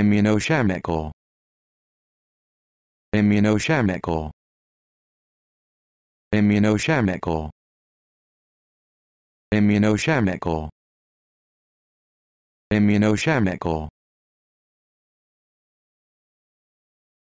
immunochemical immunochemical immunochemical immunochemical immunochemical